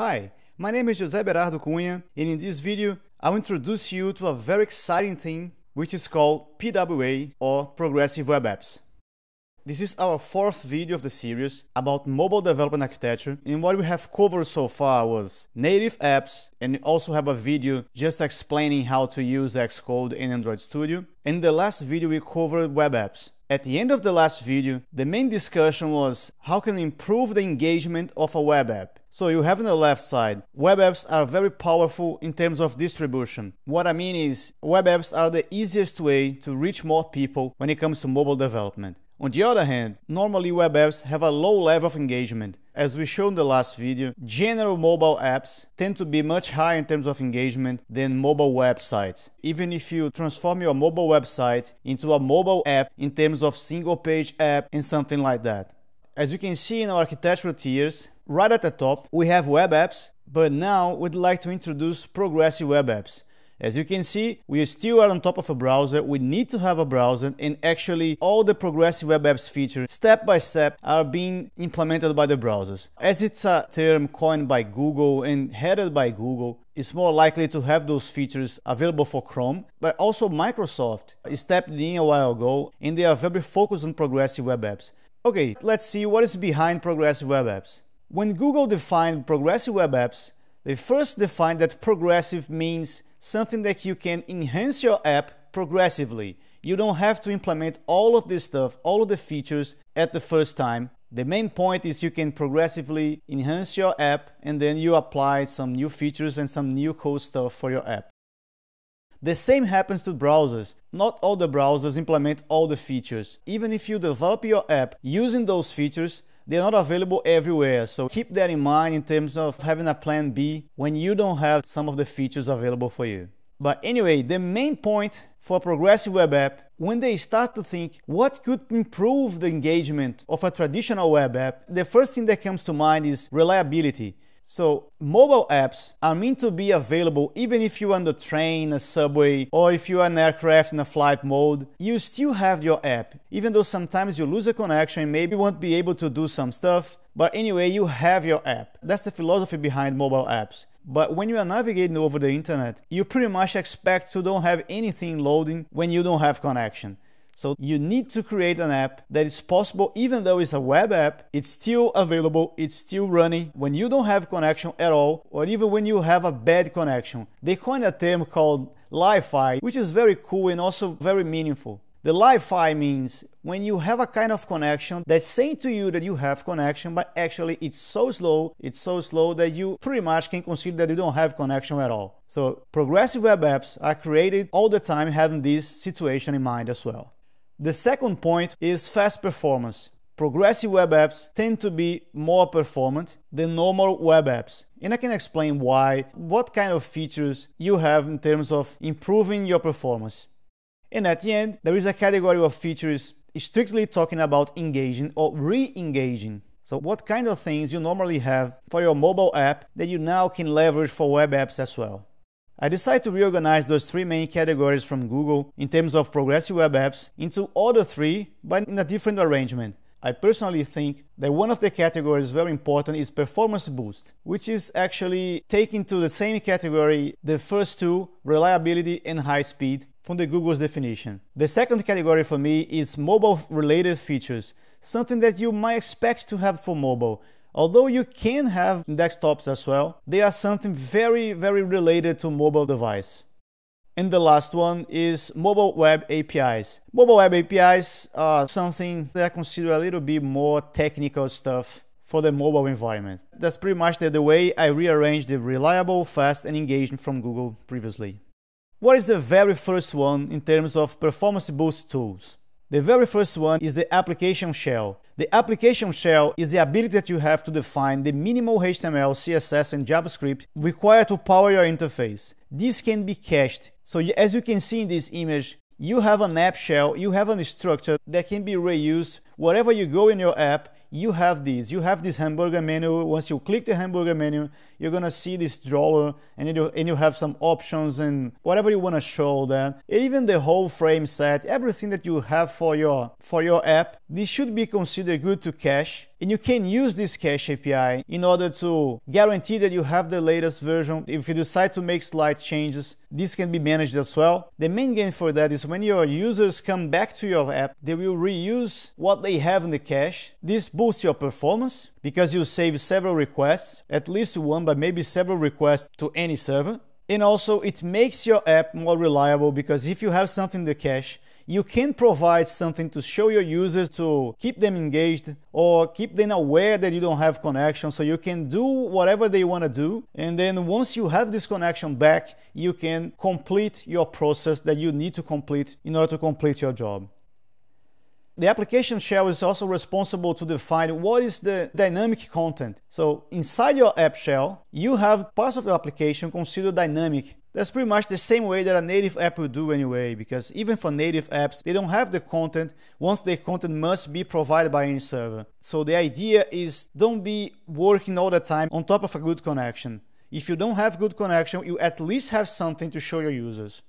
Hi, my name is José Berardo Cunha, and in this video, I'll introduce you to a very exciting thing which is called PWA or Progressive Web Apps. This is our fourth video of the series about mobile development architecture and what we have covered so far was native apps and we also have a video just explaining how to use Xcode in Android Studio. In the last video we covered web apps at the end of the last video, the main discussion was how can we improve the engagement of a web app. So you have on the left side, web apps are very powerful in terms of distribution. What I mean is, web apps are the easiest way to reach more people when it comes to mobile development. On the other hand, normally web apps have a low level of engagement. As we showed in the last video, general mobile apps tend to be much higher in terms of engagement than mobile websites. Even if you transform your mobile website into a mobile app in terms of single page app and something like that. As you can see in our architectural tiers, right at the top, we have web apps, but now we'd like to introduce progressive web apps. As you can see, we still are on top of a browser, we need to have a browser, and actually all the progressive web apps features, step by step, are being implemented by the browsers. As it's a term coined by Google and headed by Google, it's more likely to have those features available for Chrome, but also Microsoft stepped in a while ago and they are very focused on progressive web apps. Okay, let's see what is behind progressive web apps. When Google defined progressive web apps, they first defined that progressive means something that you can enhance your app progressively. You don't have to implement all of this stuff, all of the features at the first time. The main point is you can progressively enhance your app and then you apply some new features and some new cool stuff for your app. The same happens to browsers. Not all the browsers implement all the features. Even if you develop your app using those features, they're not available everywhere. So keep that in mind in terms of having a plan B when you don't have some of the features available for you. But anyway, the main point for progressive web app, when they start to think what could improve the engagement of a traditional web app, the first thing that comes to mind is reliability. So mobile apps are meant to be available even if you're on the train, a subway, or if you're an aircraft in a flight mode, you still have your app, even though sometimes you lose a connection maybe won't be able to do some stuff. But anyway, you have your app. That's the philosophy behind mobile apps. But when you are navigating over the internet, you pretty much expect to don't have anything loading when you don't have connection. So you need to create an app that is possible, even though it's a web app, it's still available, it's still running when you don't have connection at all, or even when you have a bad connection. They coined a term called Li-Fi, which is very cool and also very meaningful. The Li-Fi means when you have a kind of connection that's saying to you that you have connection, but actually it's so slow, it's so slow that you pretty much can consider that you don't have connection at all. So progressive web apps are created all the time having this situation in mind as well. The second point is fast performance. Progressive web apps tend to be more performant than normal web apps. And I can explain why, what kind of features you have in terms of improving your performance. And at the end, there is a category of features strictly talking about engaging or re-engaging. So what kind of things you normally have for your mobile app that you now can leverage for web apps as well. I decided to reorganize those three main categories from Google in terms of progressive web apps into other three, but in a different arrangement. I personally think that one of the categories very important is performance boost, which is actually taking to the same category the first two, reliability and high speed, from the Google's definition. The second category for me is mobile related features, something that you might expect to have for mobile, Although you can have desktops as well, they are something very, very related to mobile device. And the last one is mobile web APIs. Mobile web APIs are something that I consider a little bit more technical stuff for the mobile environment. That's pretty much the, the way I rearranged the reliable, fast and engaging from Google previously. What is the very first one in terms of performance boost tools? The very first one is the application shell. The application shell is the ability that you have to define the minimal HTML, CSS, and JavaScript required to power your interface. This can be cached. So as you can see in this image, you have an app shell, you have an structure that can be reused wherever you go in your app you have these. You have this hamburger menu. Once you click the hamburger menu, you're gonna see this drawer and you, and you have some options and whatever you wanna show there. Even the whole frame set, everything that you have for your, for your app, this should be considered good to cache and you can use this cache API in order to guarantee that you have the latest version. If you decide to make slight changes, this can be managed as well. The main gain for that is when your users come back to your app, they will reuse what they have in the cache. This boosts your performance because you save several requests, at least one, but maybe several requests to any server. And also it makes your app more reliable because if you have something in the cache, you can provide something to show your users to keep them engaged or keep them aware that you don't have connection. So you can do whatever they want to do. And then once you have this connection back, you can complete your process that you need to complete in order to complete your job. The application shell is also responsible to define what is the dynamic content. So inside your app shell, you have parts of your application considered dynamic. That's pretty much the same way that a native app will do anyway, because even for native apps, they don't have the content once the content must be provided by any server. So the idea is don't be working all the time on top of a good connection. If you don't have good connection, you at least have something to show your users.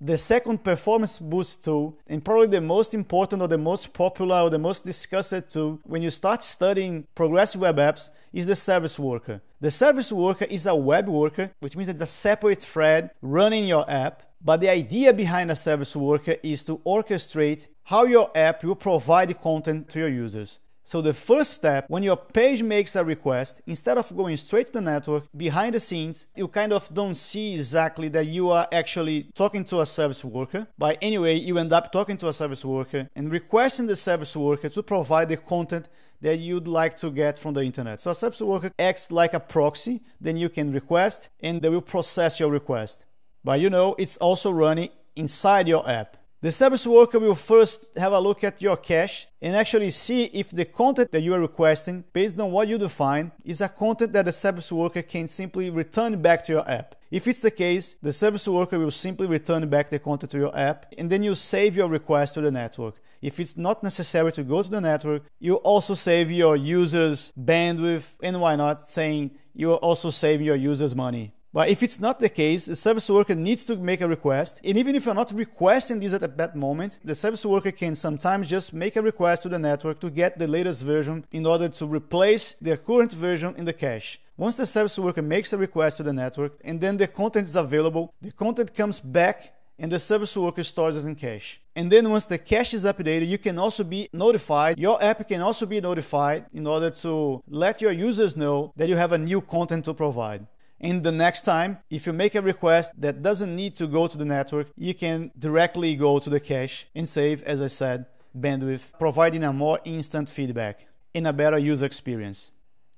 The second performance boost tool, and probably the most important or the most popular or the most discussed tool when you start studying progressive web apps, is the service worker. The service worker is a web worker, which means it's a separate thread running your app. But the idea behind a service worker is to orchestrate how your app will provide content to your users. So the first step, when your page makes a request, instead of going straight to the network, behind the scenes, you kind of don't see exactly that you are actually talking to a service worker. But anyway, you end up talking to a service worker and requesting the service worker to provide the content that you'd like to get from the internet. So a service worker acts like a proxy, then you can request and they will process your request. But you know, it's also running inside your app. The service worker will first have a look at your cache and actually see if the content that you are requesting, based on what you define, is a content that the service worker can simply return back to your app. If it's the case, the service worker will simply return back the content to your app and then you save your request to the network. If it's not necessary to go to the network, you also save your users bandwidth and why not saying you are also saving your users money. But if it's not the case, the service worker needs to make a request. And even if you're not requesting this at that moment, the service worker can sometimes just make a request to the network to get the latest version in order to replace their current version in the cache. Once the service worker makes a request to the network and then the content is available, the content comes back and the service worker stores it in cache. And then once the cache is updated, you can also be notified. Your app can also be notified in order to let your users know that you have a new content to provide. And the next time, if you make a request that doesn't need to go to the network, you can directly go to the cache and save, as I said, bandwidth, providing a more instant feedback and a better user experience.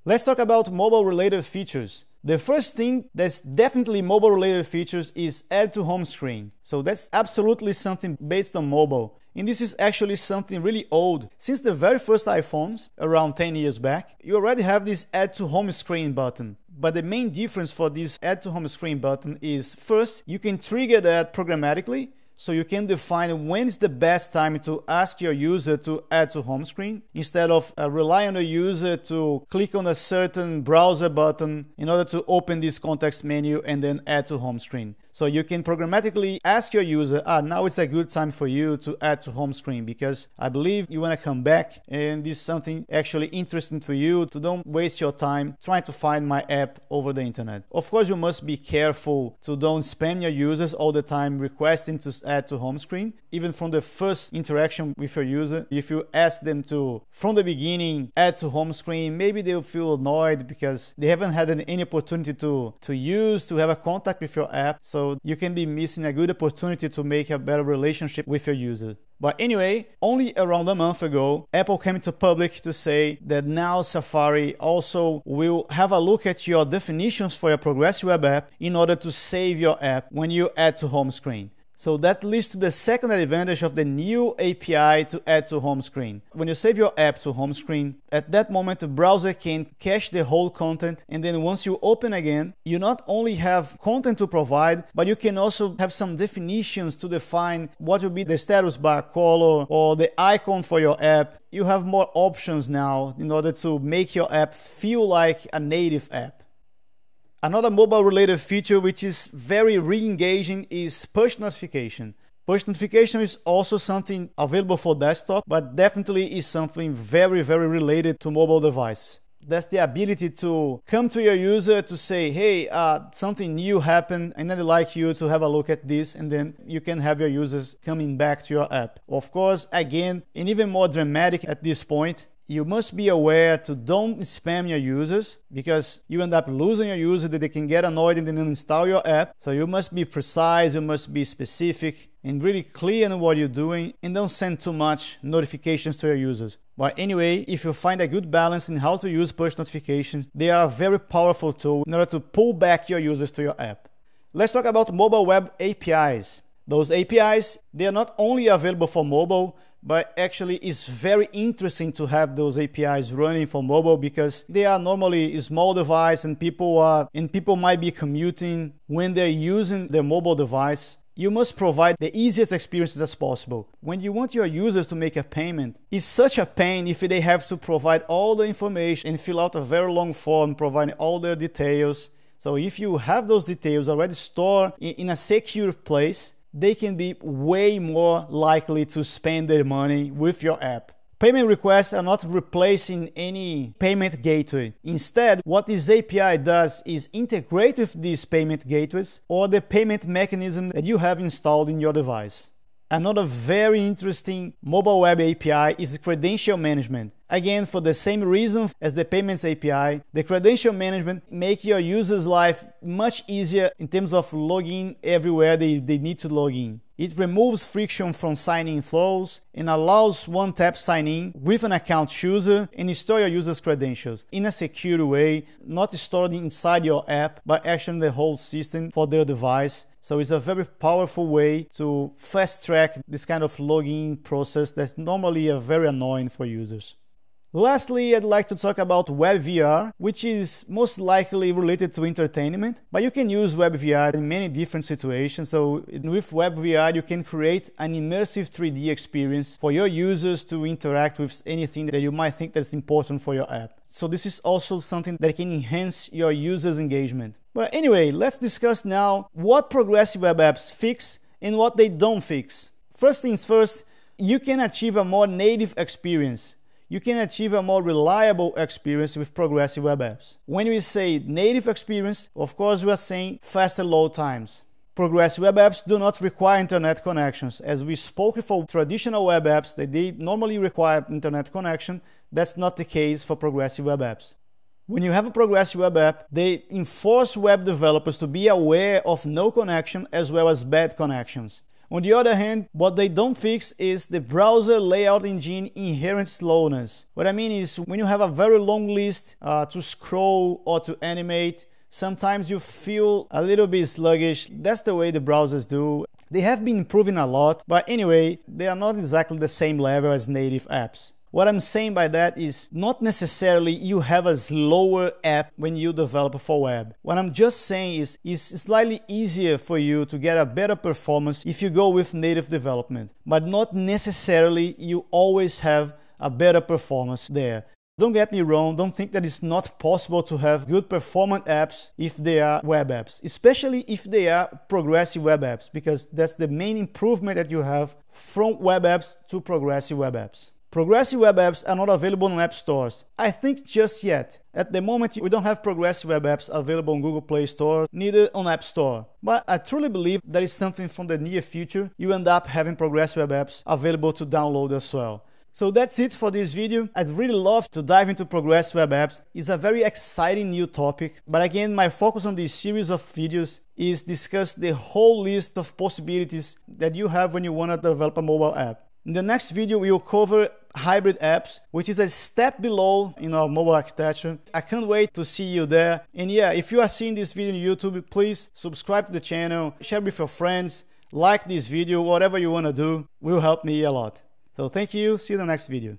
Let's talk about mobile related features. The first thing that's definitely mobile related features is add to home screen. So that's absolutely something based on mobile. And this is actually something really old. Since the very first iPhones, around 10 years back, you already have this add to home screen button. But the main difference for this add to home screen button is first, you can trigger that programmatically. So you can define when is the best time to ask your user to add to home screen instead of uh, rely on the user to click on a certain browser button in order to open this context menu and then add to home screen. So you can programmatically ask your user, ah, now it's a good time for you to add to home screen because I believe you want to come back and this is something actually interesting for you to don't waste your time trying to find my app over the internet. Of course, you must be careful to don't spam your users all the time requesting to add to home screen. Even from the first interaction with your user, if you ask them to, from the beginning, add to home screen, maybe they'll feel annoyed because they haven't had any opportunity to, to use, to have a contact with your app. So you can be missing a good opportunity to make a better relationship with your user. But anyway, only around a month ago, Apple came to public to say that now Safari also will have a look at your definitions for your Progressive Web app in order to save your app when you add to home screen. So that leads to the second advantage of the new API to add to home screen. When you save your app to home screen, at that moment the browser can cache the whole content and then once you open again, you not only have content to provide, but you can also have some definitions to define what will be the status bar color or the icon for your app. You have more options now in order to make your app feel like a native app. Another mobile related feature which is very re-engaging is push notification. Push notification is also something available for desktop, but definitely is something very, very related to mobile devices. That's the ability to come to your user to say, hey, uh, something new happened, and I'd like you to have a look at this, and then you can have your users coming back to your app. Of course, again, and even more dramatic at this point, you must be aware to don't spam your users because you end up losing your user that they can get annoyed and then install your app. So you must be precise, you must be specific and really clear on what you're doing and don't send too much notifications to your users. But anyway, if you find a good balance in how to use push notifications, they are a very powerful tool in order to pull back your users to your app. Let's talk about mobile web APIs. Those APIs, they are not only available for mobile, but actually it's very interesting to have those APIs running for mobile because they are normally small device and people are and people might be commuting when they're using their mobile device you must provide the easiest experience as possible. When you want your users to make a payment, it's such a pain if they have to provide all the information and fill out a very long form providing all their details. So if you have those details already stored in a secure place, they can be way more likely to spend their money with your app. Payment requests are not replacing any payment gateway. Instead, what this API does is integrate with these payment gateways or the payment mechanism that you have installed in your device. Another very interesting mobile web API is credential management. Again, for the same reason as the Payments API, the credential management make your user's life much easier in terms of logging everywhere they, they need to log in. It removes friction from sign-in flows and allows one-tap sign-in with an account chooser and store your user's credentials in a secure way, not stored inside your app, but actually the whole system for their device. So it's a very powerful way to fast-track this kind of login process that's normally uh, very annoying for users. Lastly, I'd like to talk about WebVR, which is most likely related to entertainment, but you can use WebVR in many different situations. So with WebVR, you can create an immersive 3D experience for your users to interact with anything that you might think that's important for your app. So this is also something that can enhance your users' engagement. But anyway, let's discuss now what progressive web apps fix and what they don't fix. First things first, you can achieve a more native experience you can achieve a more reliable experience with progressive web apps. When we say native experience, of course we are saying faster load times. Progressive web apps do not require internet connections. As we spoke for traditional web apps, that they normally require internet connection. That's not the case for progressive web apps. When you have a progressive web app, they enforce web developers to be aware of no connection as well as bad connections. On the other hand, what they don't fix is the browser layout engine inherent slowness. What I mean is when you have a very long list uh, to scroll or to animate, sometimes you feel a little bit sluggish. That's the way the browsers do. They have been improving a lot, but anyway, they are not exactly the same level as native apps. What I'm saying by that is not necessarily you have a slower app when you develop for web. What I'm just saying is it's slightly easier for you to get a better performance if you go with native development, but not necessarily you always have a better performance there. Don't get me wrong, don't think that it's not possible to have good performant apps if they are web apps, especially if they are progressive web apps, because that's the main improvement that you have from web apps to progressive web apps. Progressive web apps are not available on app stores. I think just yet. At the moment, we don't have progressive web apps available on Google Play Store, neither on App Store. But I truly believe that is something from the near future you end up having progressive web apps available to download as well. So that's it for this video. I'd really love to dive into progressive Web Apps. It's a very exciting new topic, but again, my focus on this series of videos is discuss the whole list of possibilities that you have when you want to develop a mobile app. In the next video, we will cover hybrid apps, which is a step below in our mobile architecture. I can't wait to see you there. And yeah, if you are seeing this video on YouTube, please subscribe to the channel, share with your friends, like this video, whatever you want to do will help me a lot. So thank you, see you in the next video.